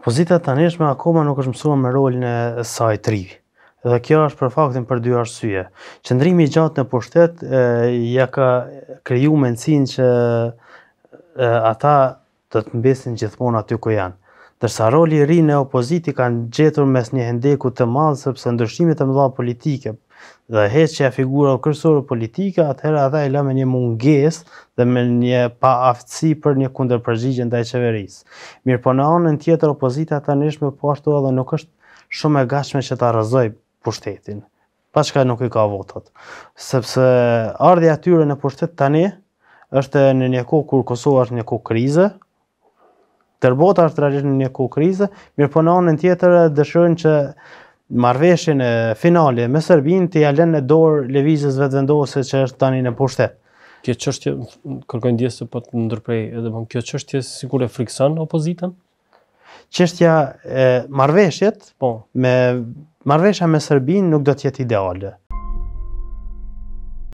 Pozita të njëshme akoma nuk është mësua me rolin e saj të Dhe kjo është për faktin për dy arsye. Qëndrimi i gjatë në pushtet e, ja ka kriju menësin që e, ata të të mbesin gjithmonë aty ku janë. Dërsa roli i ri në opoziti kanë gjetur mes një hendeku të madh sepse ndryshimet të mëdha politike dhe heqja e figurës kryesore politike, atëherë ata e lënë me një mungesë dhe me një paaftësi për një kundërpërgjigje ndaj qeverisë. Mirpo në anën tjetër opozita tani është më po ashtu edhe nuk është shumë e gatshme që ta rrëzoj pushtetin, pas çka nuk i ka votat. Sepse ardha e tyre në pushtet tani është në një kohë kur Kosova është në një kohë krize, tërbota është të rrëgjën një ku krizë, mirë po në anën tjetër dëshërën që marveshin e finalje me sërbin të jalen e dorë levizës vetë vendose që është tani në pushtet. Kjo qështje, kërkojnë djesë të po për të ndërprej edhe bon, po, kjo qështje sigur e friksan opozitën? Qështja e marveshjet, po. me sërbin me nuk do tjetë ideale.